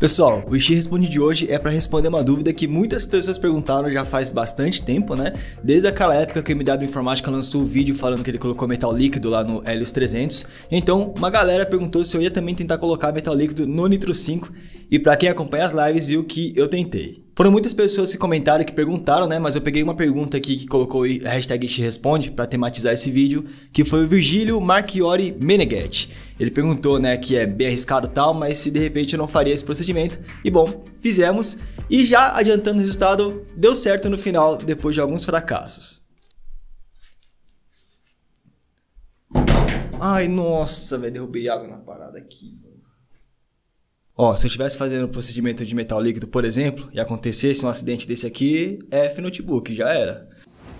Pessoal, o X Responde de hoje é para responder uma dúvida que muitas pessoas perguntaram já faz bastante tempo, né? Desde aquela época que o MW Informática lançou o vídeo falando que ele colocou metal líquido lá no Helios 300. Então, uma galera perguntou se eu ia também tentar colocar metal líquido no Nitro 5 e para quem acompanha as lives viu que eu tentei. Foram muitas pessoas que comentaram, que perguntaram, né? Mas eu peguei uma pergunta aqui que colocou a hashtag X Responde para tematizar esse vídeo, que foi o Virgílio Marchiori Meneghetti. Ele perguntou, né, que é bem arriscado tal, mas se de repente eu não faria esse procedimento. E bom, fizemos e já adiantando o resultado, deu certo no final depois de alguns fracassos. Ai, nossa, velho, derrubei água na parada aqui. Ó, se eu estivesse fazendo um procedimento de metal líquido, por exemplo, e acontecesse um acidente desse aqui, F notebook, já era.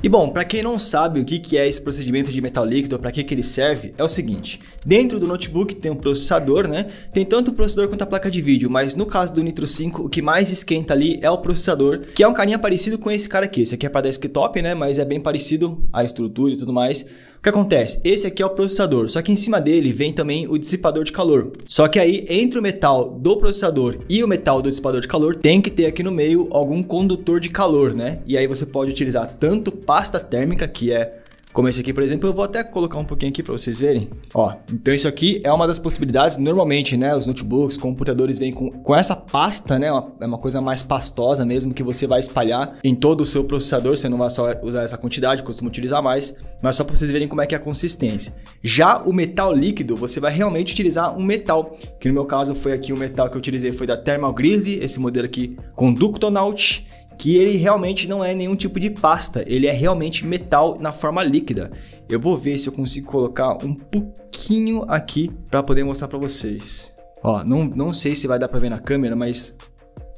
E bom, para quem não sabe o que é esse procedimento de metal líquido, para que, que ele serve, é o seguinte: dentro do notebook tem um processador, né? Tem tanto o processador quanto a placa de vídeo, mas no caso do Nitro 5, o que mais esquenta ali é o processador, que é um carinha parecido com esse cara aqui. Esse aqui é para desktop, né? Mas é bem parecido a estrutura e tudo mais o que acontece? Esse aqui é o processador, só que em cima dele vem também o dissipador de calor. Só que aí, entre o metal do processador e o metal do dissipador de calor, tem que ter aqui no meio algum condutor de calor, né? E aí você pode utilizar tanto pasta térmica, que é como esse aqui, por exemplo, eu vou até colocar um pouquinho aqui para vocês verem. Ó, então isso aqui é uma das possibilidades. Normalmente, né, os notebooks, computadores vêm com, com essa pasta, né, uma, é uma coisa mais pastosa mesmo que você vai espalhar em todo o seu processador. Você não vai só usar essa quantidade, costuma utilizar mais, mas só para vocês verem como é que é a consistência. Já o metal líquido, você vai realmente utilizar um metal, que no meu caso foi aqui o metal que eu utilizei foi da Thermal Grease, esse modelo aqui com Ductonaut que ele realmente não é nenhum tipo de pasta, ele é realmente metal na forma líquida. Eu vou ver se eu consigo colocar um pouquinho aqui para poder mostrar para vocês. Ó, não, não sei se vai dar para ver na câmera, mas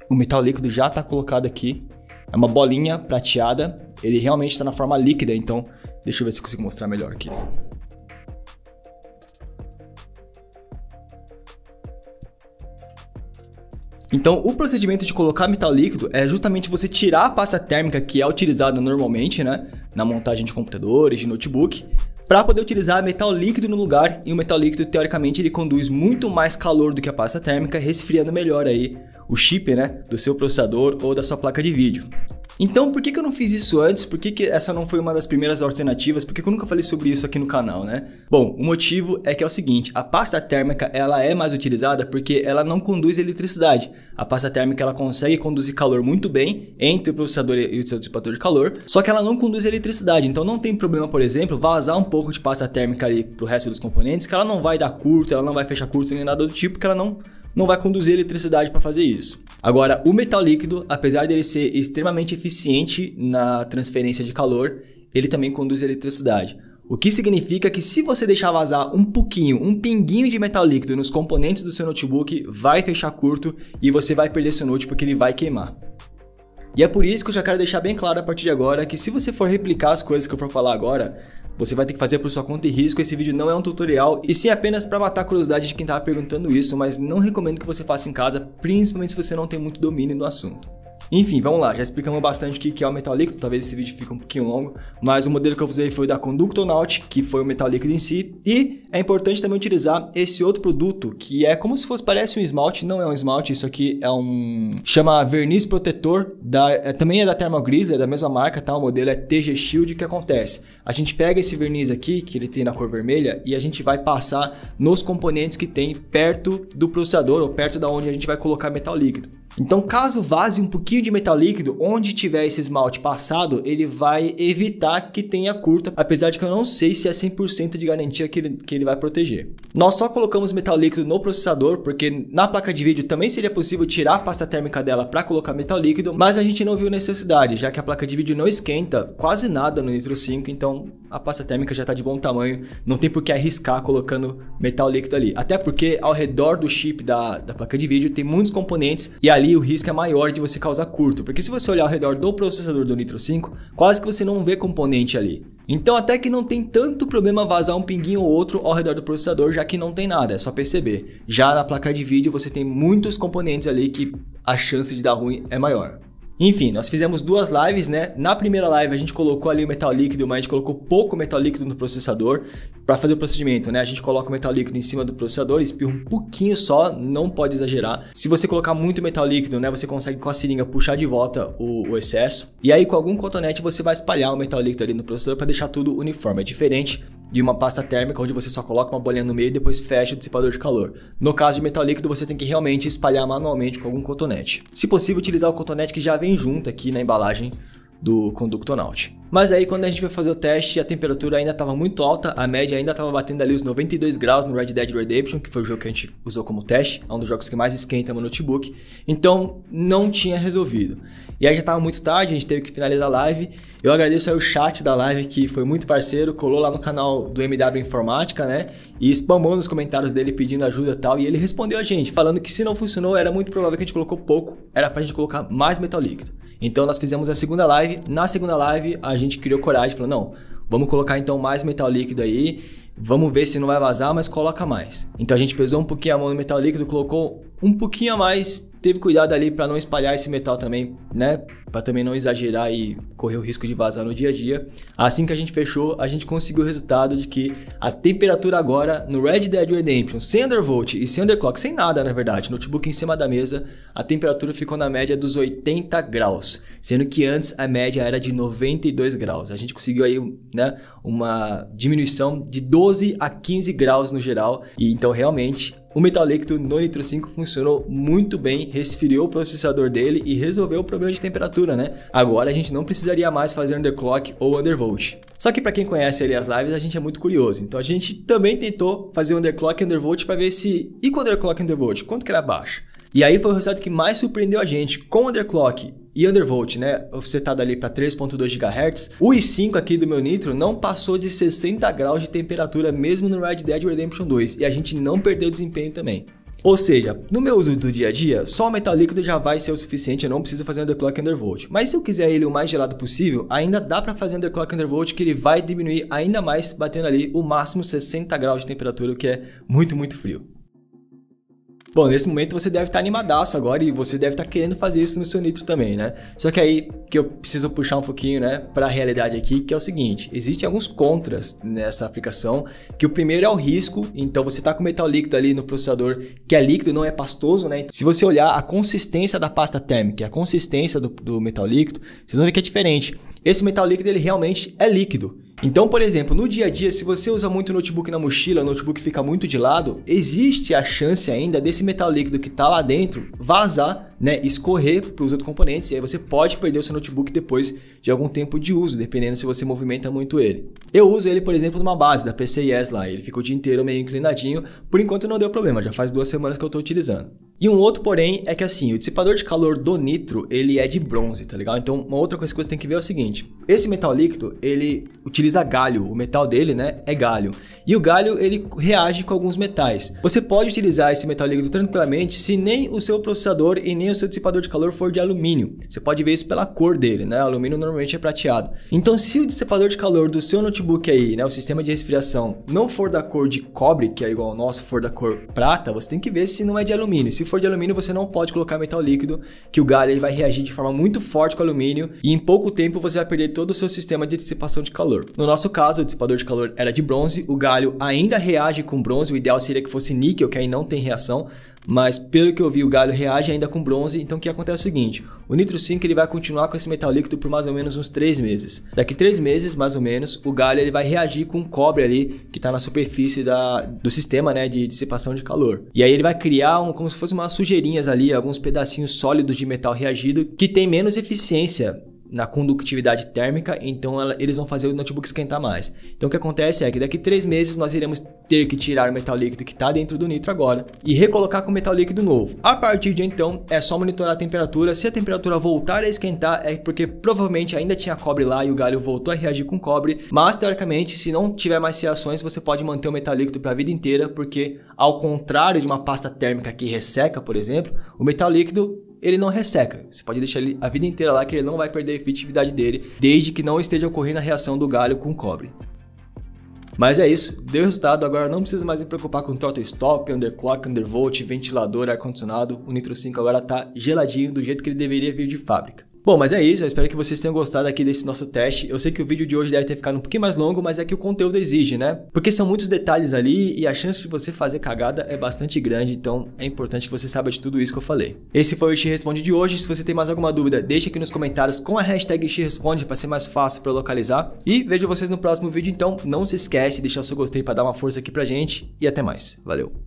o metal líquido já está colocado aqui. É uma bolinha prateada, ele realmente está na forma líquida, então deixa eu ver se eu consigo mostrar melhor aqui. Então, o procedimento de colocar metal líquido é justamente você tirar a pasta térmica que é utilizada normalmente, né, na montagem de computadores, de notebook, para poder utilizar metal líquido no lugar. E o metal líquido, teoricamente, ele conduz muito mais calor do que a pasta térmica, resfriando melhor aí o chip, né, do seu processador ou da sua placa de vídeo. Então, por que, que eu não fiz isso antes? Por que, que essa não foi uma das primeiras alternativas? Por que, que eu nunca falei sobre isso aqui no canal, né? Bom, o motivo é que é o seguinte, a pasta térmica ela é mais utilizada porque ela não conduz eletricidade. A pasta térmica ela consegue conduzir calor muito bem entre o processador e o seu dissipador de calor, só que ela não conduz eletricidade, então não tem problema, por exemplo, vazar um pouco de pasta térmica ali pro resto dos componentes, que ela não vai dar curto, ela não vai fechar curto nem nada do tipo, que ela não não vai conduzir eletricidade para fazer isso. Agora, o metal líquido, apesar dele ser extremamente eficiente na transferência de calor, ele também conduz eletricidade. O que significa que se você deixar vazar um pouquinho, um pinguinho de metal líquido nos componentes do seu notebook, vai fechar curto e você vai perder seu notebook porque ele vai queimar. E é por isso que eu já quero deixar bem claro a partir de agora que se você for replicar as coisas que eu for falar agora, você vai ter que fazer por sua conta e risco, esse vídeo não é um tutorial e sim apenas para matar a curiosidade de quem estava perguntando isso, mas não recomendo que você faça em casa, principalmente se você não tem muito domínio no assunto. Enfim, vamos lá, já explicamos bastante o que é o metal líquido, talvez esse vídeo fique um pouquinho longo, mas o modelo que eu usei foi da Conductonaut, que foi o metal líquido em si, e é importante também utilizar esse outro produto, que é como se fosse, parece um esmalte, não é um esmalte, isso aqui é um, chama verniz protetor, da, é, também é da Thermal Grizzly, é da mesma marca, tá? O modelo é TG Shield, o que acontece? A gente pega esse verniz aqui, que ele tem na cor vermelha, e a gente vai passar nos componentes que tem perto do processador, ou perto da onde a gente vai colocar metal líquido. Então, caso vaze um pouquinho de metal líquido, onde tiver esse esmalte passado, ele vai evitar que tenha curta, apesar de que eu não sei se é 100% de garantia que ele, que ele vai proteger. Nós só colocamos metal líquido no processador, porque na placa de vídeo também seria possível tirar a pasta térmica dela para colocar metal líquido, mas a gente não viu necessidade, já que a placa de vídeo não esquenta quase nada no Nitro 5, então a pasta térmica já está de bom tamanho, não tem por que arriscar colocando metal líquido ali. Até porque ao redor do chip da, da placa de vídeo tem muitos componentes e ali ali o risco é maior de você causar curto, porque se você olhar ao redor do processador do Nitro 5, quase que você não vê componente ali. Então até que não tem tanto problema vazar um pinguinho ou outro ao redor do processador, já que não tem nada, é só perceber. Já na placa de vídeo você tem muitos componentes ali que a chance de dar ruim é maior. Enfim, nós fizemos duas lives, né? Na primeira live a gente colocou ali o metal líquido, mas a gente colocou pouco metal líquido no processador para fazer o procedimento, né? A gente coloca o metal líquido em cima do processador, espirra um pouquinho só, não pode exagerar. Se você colocar muito metal líquido, né, você consegue com a seringa puxar de volta o, o excesso. E aí com algum cotonete você vai espalhar o metal líquido ali no processador para deixar tudo uniforme. É diferente de uma pasta térmica onde você só coloca uma bolinha no meio e depois fecha o dissipador de calor. No caso de metal líquido, você tem que realmente espalhar manualmente com algum cotonete. Se possível, utilizar o cotonete que já vem junto aqui na embalagem do Conductonaut. Mas aí quando a gente foi fazer o teste, a temperatura ainda estava muito alta, a média ainda estava batendo ali os 92 graus no Red Dead Redemption, que foi o jogo que a gente usou como teste, é um dos jogos que mais esquenta meu notebook, então não tinha resolvido. E aí já estava muito tarde, a gente teve que finalizar a live. Eu agradeço aí o chat da live que foi muito parceiro, colou lá no canal do MW Informática, né? E spamou nos comentários dele pedindo ajuda e tal. E ele respondeu a gente, falando que se não funcionou, era muito provável que a gente colocou pouco, era pra gente colocar mais metal líquido. Então nós fizemos a segunda live. Na segunda live, a gente criou coragem, falou: não, vamos colocar então mais metal líquido aí. Vamos ver se não vai vazar, mas coloca mais. Então a gente pesou um pouquinho a mão no metal líquido, colocou um pouquinho a mais, teve cuidado ali para não espalhar esse metal também, né? Para também não exagerar e correr o risco de vazar no dia a dia. Assim que a gente fechou, a gente conseguiu o resultado de que a temperatura agora no Red Dead Redemption, sem undervolt e sem underclock, sem nada na verdade, notebook em cima da mesa, a temperatura ficou na média dos 80 graus, sendo que antes a média era de 92 graus. A gente conseguiu aí, né, uma diminuição de 12 a 15 graus no geral. E então realmente o metal líquido no Nitro 5 funcionou muito bem resfriou o processador dele e resolveu o problema de temperatura, né? Agora a gente não precisaria mais fazer underclock ou undervolt. Só que para quem conhece ali as lives, a gente é muito curioso. Então a gente também tentou fazer underclock e undervolt para ver se e com underclock e undervolt, quanto que era baixo. E aí foi o resultado que mais surpreendeu a gente. Com underclock e undervolt, né, setado ali para 3.2 GHz, o i5 aqui do meu Nitro não passou de 60 graus de temperatura mesmo no Red Dead Redemption 2 e a gente não perdeu desempenho também. Ou seja, no meu uso do dia a dia, só o metal líquido já vai ser o suficiente, eu não preciso fazer um underclock undervolt. Mas se eu quiser ele o mais gelado possível, ainda dá para fazer um underclock undervolt que ele vai diminuir ainda mais, batendo ali o máximo 60 graus de temperatura, o que é muito, muito frio. Bom, nesse momento você deve estar tá animadaço agora e você deve estar tá querendo fazer isso no seu Nitro também, né? Só que aí que eu preciso puxar um pouquinho, né, para a realidade aqui, que é o seguinte: existem alguns contras nessa aplicação, que o primeiro é o risco, então você está com metal líquido ali no processador, que é líquido, não é pastoso, né? Então, se você olhar a consistência da pasta térmica, a consistência do, do metal líquido, vocês vão ver que é diferente. Esse metal líquido ele realmente é líquido. Então, por exemplo, no dia a dia, se você usa muito notebook na mochila, o notebook fica muito de lado, existe a chance ainda desse metal líquido que está lá dentro vazar, né, escorrer para os outros componentes e aí você pode perder o seu notebook depois de algum tempo de uso, dependendo se você movimenta muito ele. Eu uso ele, por exemplo, numa base da PCIS lá, ele fica o dia inteiro meio inclinadinho, por enquanto não deu problema, já faz duas semanas que eu estou utilizando. E um outro, porém, é que assim, o dissipador de calor do nitro, ele é de bronze, tá ligado? Então, uma outra coisa que você tem que ver é o seguinte: esse metal líquido, ele utiliza galho, o metal dele, né, é galho. E o galho, ele reage com alguns metais. Você pode utilizar esse metal líquido tranquilamente se nem o seu processador e nem o seu dissipador de calor for de alumínio. Você pode ver isso pela cor dele, né? O alumínio normalmente é prateado. Então, se o dissipador de calor do seu notebook aí, né, o sistema de resfriação, não for da cor de cobre, que é igual ao nosso, for da cor prata, você tem que ver se não é de alumínio. Se for de alumínio, você não pode colocar metal líquido, que o galho vai reagir de forma muito forte com o alumínio e em pouco tempo você vai perder todo o seu sistema de dissipação de calor. No nosso caso, o dissipador de calor era de bronze, o galho ainda reage com bronze, o ideal seria que fosse níquel, que aí não tem reação, mas pelo que eu vi, o galho reage ainda com bronze, então o que acontece é o seguinte, o Nitro 5 ele vai continuar com esse metal líquido por mais ou menos uns 3 meses. Daqui 3 meses, mais ou menos, o galho ele vai reagir com o cobre ali, que está na superfície da, do sistema né, de dissipação de calor. E aí ele vai criar um, como se fosse umas sujeirinhas ali, alguns pedacinhos sólidos de metal reagido, que tem menos eficiência na condutividade térmica, então ela, eles vão fazer o notebook esquentar mais. Então o que acontece é que daqui três meses nós iremos ter que tirar o metal líquido que está dentro do nitro agora e recolocar com metal líquido novo. A partir de então é só monitorar a temperatura, se a temperatura voltar a esquentar é porque provavelmente ainda tinha cobre lá e o galho voltou a reagir com cobre, mas teoricamente se não tiver mais reações você pode manter o metal líquido para a vida inteira porque ao contrário de uma pasta térmica que resseca, por exemplo, o metal líquido ele não resseca. Você pode deixar ele a vida inteira lá que ele não vai perder a efetividade dele, desde que não esteja ocorrendo a reação do galho com o cobre. Mas é isso, deu resultado, agora não precisa mais me preocupar com throttle stop, underclock, undervolt, ventilador, ar-condicionado, o Nitro 5 agora está geladinho do jeito que ele deveria vir de fábrica. Bom, mas é isso. Eu espero que vocês tenham gostado aqui desse nosso teste. Eu sei que o vídeo de hoje deve ter ficado um pouquinho mais longo, mas é que o conteúdo exige, né? Porque são muitos detalhes ali e a chance de você fazer cagada é bastante grande, então é importante que você saiba de tudo isso que eu falei. Esse foi o Te Responde de hoje. Se você tem mais alguma dúvida, deixa aqui nos comentários com a hashtag Te Responde para ser mais fácil para localizar. E vejo vocês no próximo vídeo, então não se esquece de deixar o seu gostei para dar uma força aqui pra gente e até mais. Valeu!